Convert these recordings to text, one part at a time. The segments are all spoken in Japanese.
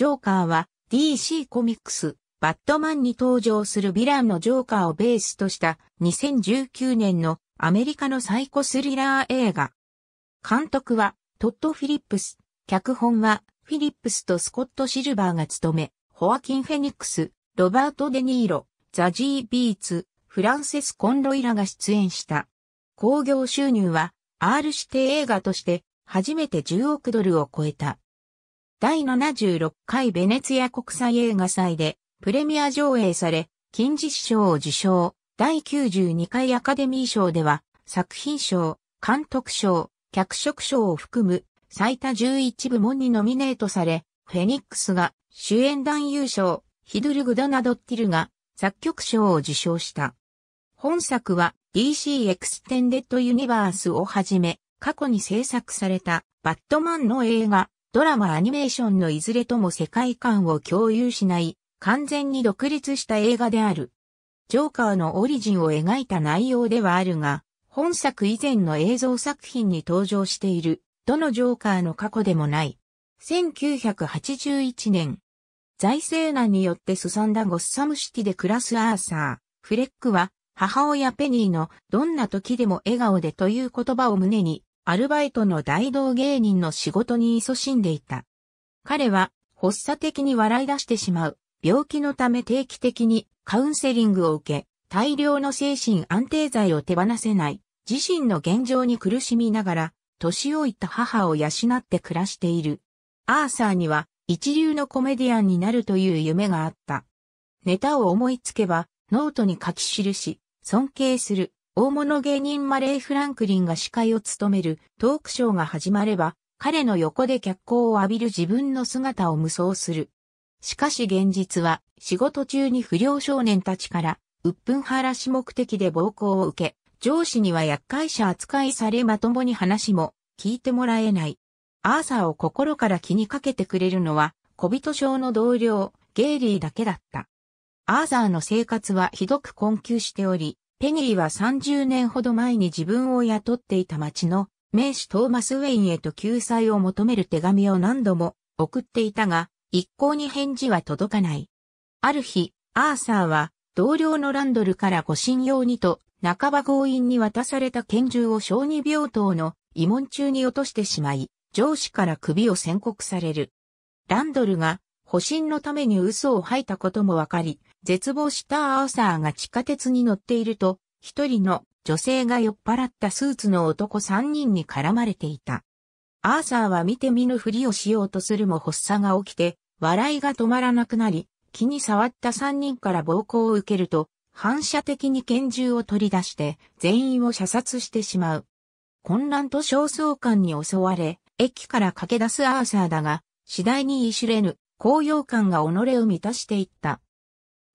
ジョーカーは DC コミックス、バットマンに登場するヴィランのジョーカーをベースとした2019年のアメリカのサイコスリラー映画。監督はトッド・フィリップス、脚本はフィリップスとスコット・シルバーが務め、ホアキン・フェニックス、ロバート・デ・ニーロ、ザ・ジー・ビーツ、フランセス・コンロイラが出演した。興行収入は R 指定映画として初めて10億ドルを超えた。第76回ベネツィア国際映画祭でプレミア上映され、金獅子賞を受賞。第92回アカデミー賞では、作品賞、監督賞、脚色賞を含む最多11部門にノミネートされ、フェニックスが主演男優賞、ヒドルグダナドッティルが作曲賞を受賞した。本作は DC エクステンデッドユニバースをはじめ、過去に制作されたバットマンの映画、ドラマアニメーションのいずれとも世界観を共有しない、完全に独立した映画である。ジョーカーのオリジンを描いた内容ではあるが、本作以前の映像作品に登場している、どのジョーカーの過去でもない。1981年、財政難によって進んだゴッサムシティで暮らすアーサー、フレックは、母親ペニーのどんな時でも笑顔でという言葉を胸に、アルバイトの大道芸人の仕事に勤しんでいた。彼は発作的に笑い出してしまう病気のため定期的にカウンセリングを受け、大量の精神安定剤を手放せない、自身の現状に苦しみながら、年老いた母を養って暮らしている。アーサーには一流のコメディアンになるという夢があった。ネタを思いつけば、ノートに書き記し、尊敬する、大物芸人マレー・フランクリンが司会を務めるトークショーが始まれば、彼の横で脚光を浴びる自分の姿を無双する。しかし現実は、仕事中に不良少年たちから、鬱憤晴らし目的で暴行を受け、上司には厄介者扱いされまともに話も聞いてもらえない。アーサーを心から気にかけてくれるのは、小人症の同僚、ゲイリーだけだった。アーサーの生活はひどく困窮しており、ペニーは30年ほど前に自分を雇っていた町の名士トーマス・ウェインへと救済を求める手紙を何度も送っていたが、一向に返事は届かない。ある日、アーサーは同僚のランドルから護身用にと、半ば強引に渡された拳銃を小児病棟の慰問中に落としてしまい、上司から首を宣告される。ランドルが保身のために嘘を吐いたこともわかり、絶望したアーサーが地下鉄に乗っていると、一人の女性が酔っ払ったスーツの男三人に絡まれていた。アーサーは見て見ぬふりをしようとするも発作が起きて、笑いが止まらなくなり、気に触った三人から暴行を受けると、反射的に拳銃を取り出して、全員を射殺してしまう。混乱と焦燥感に襲われ、駅から駆け出すアーサーだが、次第にい知れぬ高揚感が己を満たしていった。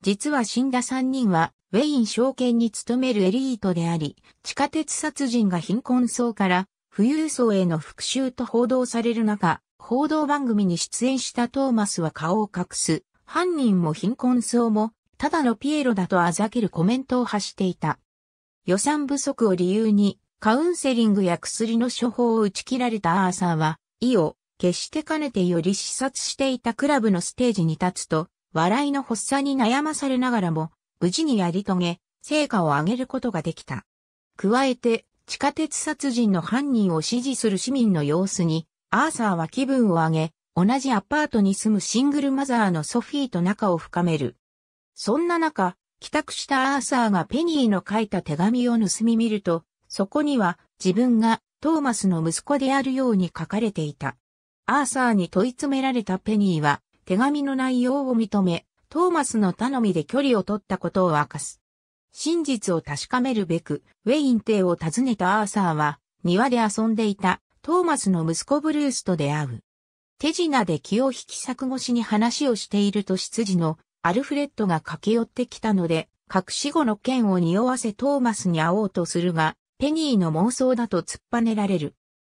実は死んだ3人は、ウェイン証券に勤めるエリートであり、地下鉄殺人が貧困層から、富裕層への復讐と報道される中、報道番組に出演したトーマスは顔を隠す、犯人も貧困層も、ただのピエロだとあざけるコメントを発していた。予算不足を理由に、カウンセリングや薬の処方を打ち切られたアーサーは、意を決してかねてより視察していたクラブのステージに立つと、笑いの発作に悩まされながらも、無事にやり遂げ、成果を上げることができた。加えて、地下鉄殺人の犯人を支持する市民の様子に、アーサーは気分を上げ、同じアパートに住むシングルマザーのソフィーと仲を深める。そんな中、帰宅したアーサーがペニーの書いた手紙を盗み見ると、そこには自分がトーマスの息子であるように書かれていた。アーサーに問い詰められたペニーは、手紙の内容を認め、トーマスの頼みで距離を取ったことを明かす。真実を確かめるべく、ウェイン邸を訪ねたアーサーは、庭で遊んでいたトーマスの息子ブルースと出会う。手品で気を引き裂く越しに話をしていると執事のアルフレッドが駆け寄ってきたので、隠し子の剣を匂わせトーマスに会おうとするが、ペニーの妄想だと突っぱねられる。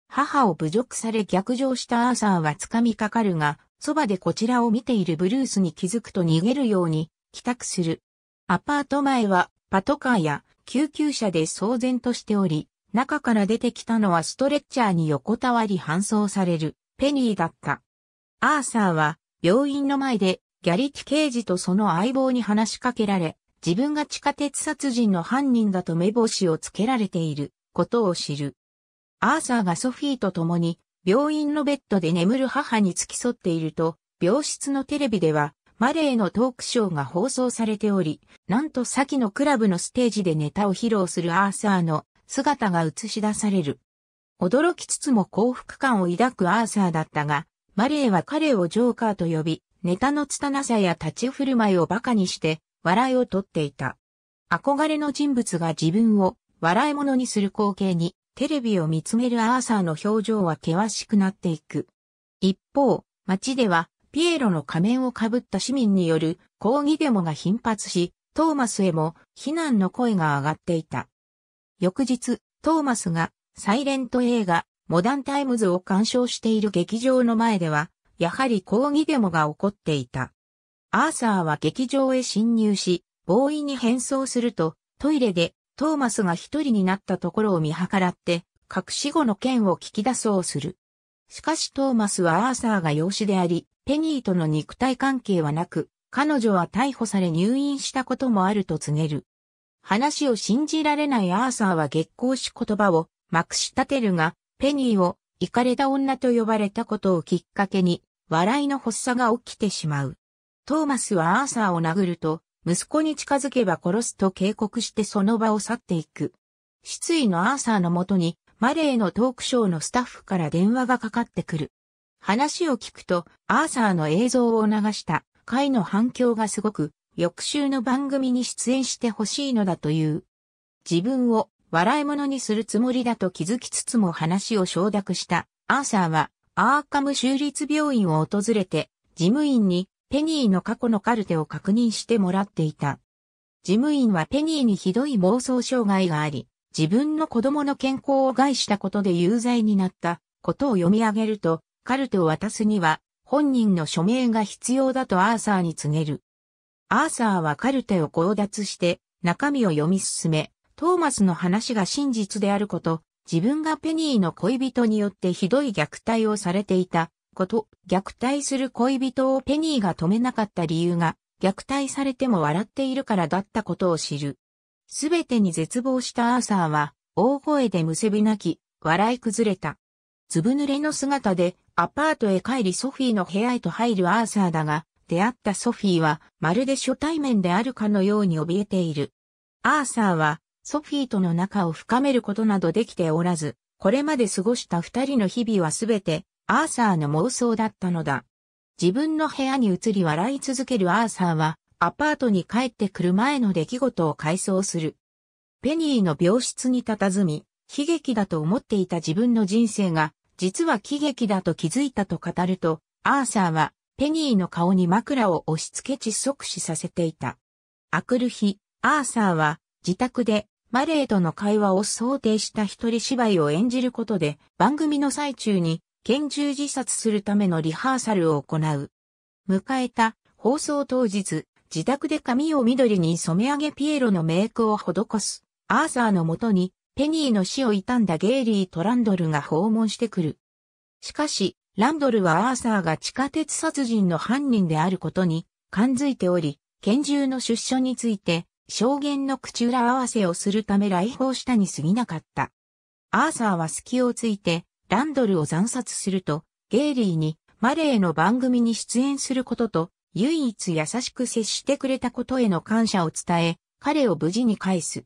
母を侮辱され逆上したアーサーは掴みかかるが、そばでこちらを見ているブルースに気づくと逃げるように帰宅する。アパート前はパトカーや救急車で騒然としており、中から出てきたのはストレッチャーに横たわり搬送されるペニーだった。アーサーは病院の前でギャリティ刑事とその相棒に話しかけられ、自分が地下鉄殺人の犯人だと目星をつけられていることを知る。アーサーがソフィーと共に病院のベッドで眠る母に付き添っていると、病室のテレビではマレーのトークショーが放送されており、なんと先のクラブのステージでネタを披露するアーサーの姿が映し出される。驚きつつも幸福感を抱くアーサーだったが、マレーは彼をジョーカーと呼び、ネタの拙さや立ち振る舞いを馬鹿にして、笑いをとっていた。憧れの人物が自分を笑い者にする光景にテレビを見つめるアーサーの表情は険しくなっていく。一方、街では、ピエロの仮面をかぶった市民による抗議デモが頻発し、トーマスへも非難の声が上がっていた。翌日、トーマスがサイレント映画モダンタイムズを鑑賞している劇場の前では、やはり抗議デモが起こっていた。アーサーは劇場へ侵入し、防ーに変装すると、トイレでトーマスが一人になったところを見計らって、隠し子の件を聞き出そうする。しかしトーマスはアーサーが養子であり、ペニーとの肉体関係はなく、彼女は逮捕され入院したこともあると告げる。話を信じられないアーサーは激光し言葉をまくし立てるが、ペニーをイカれた女と呼ばれたことをきっかけに、笑いの発作が起きてしまう。トーマスはアーサーを殴ると、息子に近づけば殺すと警告してその場を去っていく。失意のアーサーのもとに、マレーのトークショーのスタッフから電話がかかってくる。話を聞くと、アーサーの映像を流した回の反響がすごく、翌週の番組に出演してほしいのだという。自分を笑い物にするつもりだと気づきつつも話を承諾したアーサーはアーカム州立病院を訪れて事務員にペニーの過去のカルテを確認してもらっていた。事務員はペニーにひどい暴走障害があり、自分の子供の健康を害したことで有罪になったことを読み上げると、カルテを渡すには本人の署名が必要だとアーサーに告げる。アーサーはカルテを強奪して中身を読み進め、トーマスの話が真実であること、自分がペニーの恋人によってひどい虐待をされていたこと、虐待する恋人をペニーが止めなかった理由が、虐待されても笑っているからだったことを知る。すべてに絶望したアーサーは、大声でむせび泣き、笑い崩れた。ずぶ濡れの姿で、アパートへ帰りソフィーの部屋へと入るアーサーだが、出会ったソフィーは、まるで初対面であるかのように怯えている。アーサーは、ソフィーとの仲を深めることなどできておらず、これまで過ごした二人の日々はすべて、アーサーの妄想だったのだ。自分の部屋に移り笑い続けるアーサーは、アパートに帰ってくる前の出来事を回想する。ペニーの病室に佇み、悲劇だと思っていた自分の人生が、実は喜劇だと気づいたと語ると、アーサーは、ペニーの顔に枕を押し付け窒息死させていた。あくる日、アーサーは、自宅で、マレーとの会話を想定した一人芝居を演じることで、番組の最中に、拳銃自殺するためのリハーサルを行う。迎えた放送当日、自宅で髪を緑に染め上げピエロのメイクを施す。アーサーのもとに、ペニーの死を悼んだゲイリーとランドルが訪問してくる。しかし、ランドルはアーサーが地下鉄殺人の犯人であることに感づいており、拳銃の出所について、証言の口裏合わせをするため来訪したに過ぎなかった。アーサーは隙をついて、ランドルを惨殺すると、ゲイリーにマレーの番組に出演することと、唯一優しく接してくれたことへの感謝を伝え、彼を無事に返す。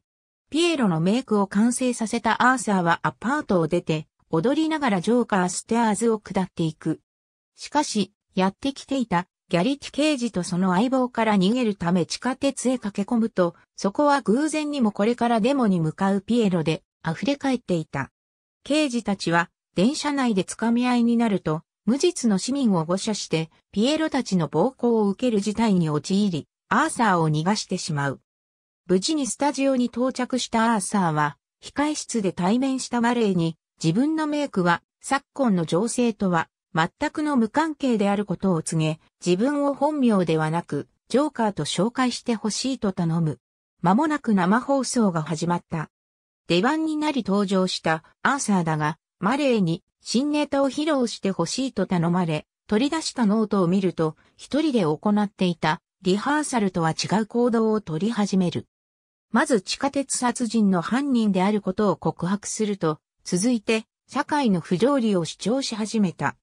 ピエロのメイクを完成させたアーサーはアパートを出て、踊りながらジョーカーステアーズを下っていく。しかし、やってきていたギャリティ刑事とその相棒から逃げるため地下鉄へ駆け込むと、そこは偶然にもこれからデモに向かうピエロで溢れ返っていた。刑事たちは電車内で掴み合いになると、無実の市民を誤射して、ピエロたちの暴行を受ける事態に陥り、アーサーを逃がしてしまう。無事にスタジオに到着したアーサーは、控室で対面したマレーに、自分のメイクは、昨今の情勢とは、全くの無関係であることを告げ、自分を本名ではなく、ジョーカーと紹介してほしいと頼む。間もなく生放送が始まった。出番になり登場したアーサーだが、マレーに新ネタを披露してほしいと頼まれ、取り出したノートを見ると、一人で行っていたリハーサルとは違う行動を取り始める。まず地下鉄殺人の犯人であることを告白すると、続いて社会の不条理を主張し始めた。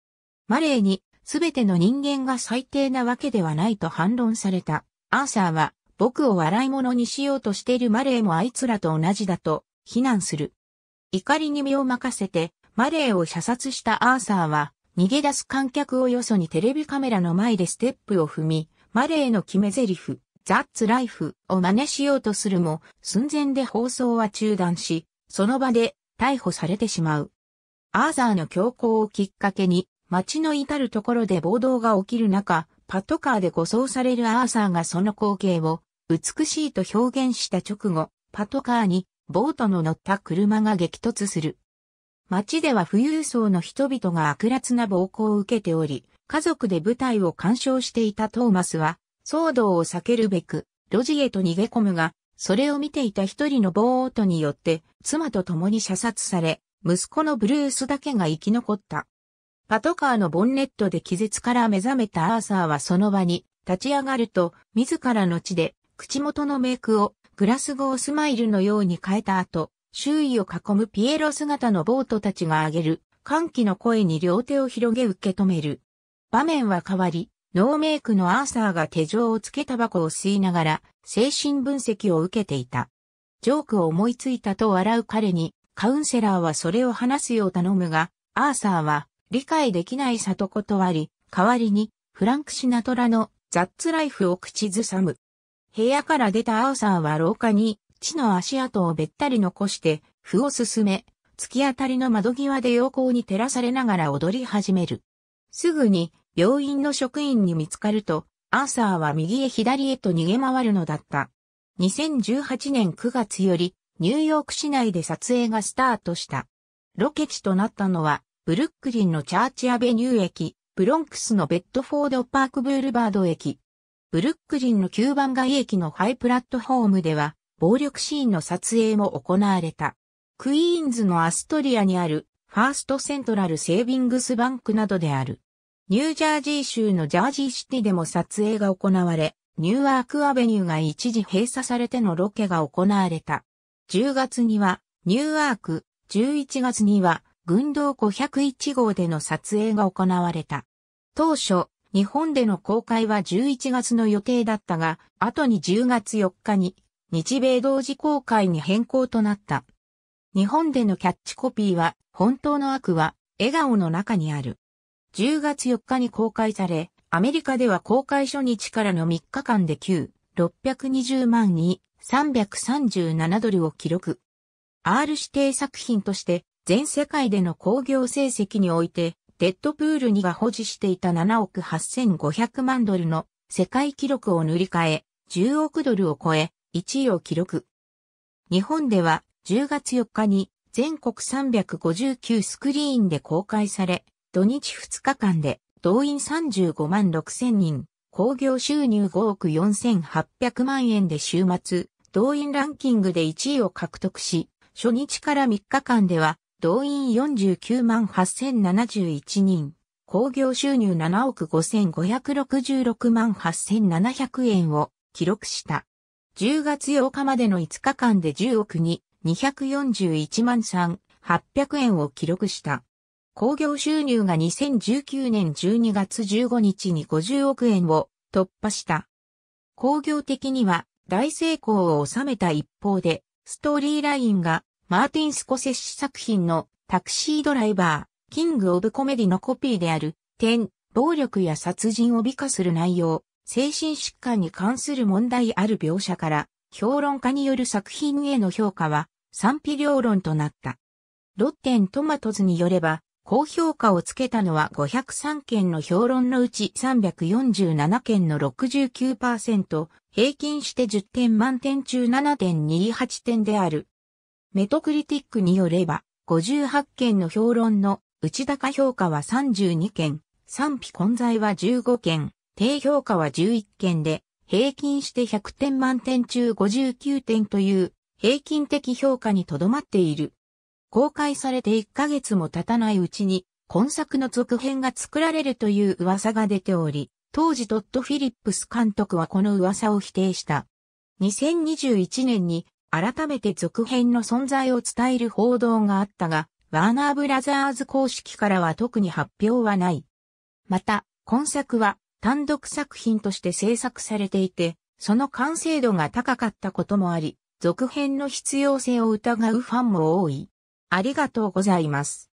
マレーにすべての人間が最低なわけではないと反論された。アーサーは僕を笑い者にしようとしているマレーもあいつらと同じだと非難する。怒りに身を任せてマレーを射殺したアーサーは、逃げ出す観客をよそにテレビカメラの前でステップを踏み、マレーの決め台詞、ザッツライフを真似しようとするも、寸前で放送は中断し、その場で逮捕されてしまう。アーサーの強行をきっかけに、街の至るところで暴動が起きる中、パトカーで護送されるアーサーがその光景を美しいと表現した直後、パトカーにボートの乗った車が激突する。町では富裕層の人々が悪辣な暴行を受けており、家族で舞台を鑑賞していたトーマスは、騒動を避けるべく、路地へと逃げ込むが、それを見ていた一人の暴音によって、妻と共に射殺され、息子のブルースだけが生き残った。パトカーのボンネットで気絶から目覚めたアーサーはその場に立ち上がると、自らの血で口元のメイクをグラスゴースマイルのように変えた後、周囲を囲むピエロ姿のボートたちが上げる、歓喜の声に両手を広げ受け止める。場面は変わり、ノーメイクのアーサーが手錠をつけタバコを吸いながら、精神分析を受けていた。ジョークを思いついたと笑う彼に、カウンセラーはそれを話すよう頼むが、アーサーは、理解できないさと断り、代わりに、フランク・シナトラの、ザッツ・ライフを口ずさむ。部屋から出たアーサーは廊下に、地の足跡をべったり残して、歩を進め、突き当たりの窓際で陽光に照らされながら踊り始める。すぐに、病院の職員に見つかると、アーサーは右へ左へと逃げ回るのだった。2018年9月より、ニューヨーク市内で撮影がスタートした。ロケ地となったのは、ブルックリンのチャーチアベニュー駅、ブロンクスのベッドフォードパークブールバード駅、ブルックリンの9番街駅のハイプラットホームでは、暴力シーンの撮影も行われた。クイーンズのアストリアにあるファーストセントラルセービングスバンクなどである。ニュージャージー州のジャージーシティでも撮影が行われ、ニューアークアベニューが一時閉鎖されてのロケが行われた。10月にはニューアーク、11月には軍道501号での撮影が行われた。当初、日本での公開は11月の予定だったが、後に10月4日に日米同時公開に変更となった。日本でのキャッチコピーは、本当の悪は、笑顔の中にある。10月4日に公開され、アメリカでは公開初日からの3日間で9、620万に337ドルを記録。R 指定作品として、全世界での興行成績において、デッドプール2が保持していた7億8500万ドルの世界記録を塗り替え、10億ドルを超え、1位を記録。日本では10月4日に全国359スクリーンで公開され、土日2日間で動員35万6千人、興行収入5億4800万円で週末、動員ランキングで1位を獲得し、初日から3日間では動員49万8071人、興行収入7億5566万8700円を記録した。10月8日までの5日間で10億に241万3800円を記録した。工業収入が2019年12月15日に50億円を突破した。工業的には大成功を収めた一方で、ストーリーラインがマーティン・スコセッシ作品のタクシードライバー、キング・オブ・コメディのコピーである点、暴力や殺人を美化する内容、精神疾患に関する問題ある描写から、評論家による作品への評価は賛否両論となった。ロッテントマトズによれば、高評価をつけたのは503件の評論のうち347件の69%、平均して10点満点中7.28点である。メトクリティックによれば、58件の評論の内高評価は32件、賛否混在は15件、低評価は11件で、平均して100点満点中59点という平均的評価にとどまっている。公開されて1ヶ月も経たないうちに、今作の続編が作られるという噂が出ており、当時トッド・フィリップス監督はこの噂を否定した。2021年に改めて続編の存在を伝える報道があったが、ワーナーブラザーズ公式からは特に発表はない。また、今作は単独作品として制作されていて、その完成度が高かったこともあり、続編の必要性を疑うファンも多い。ありがとうございます。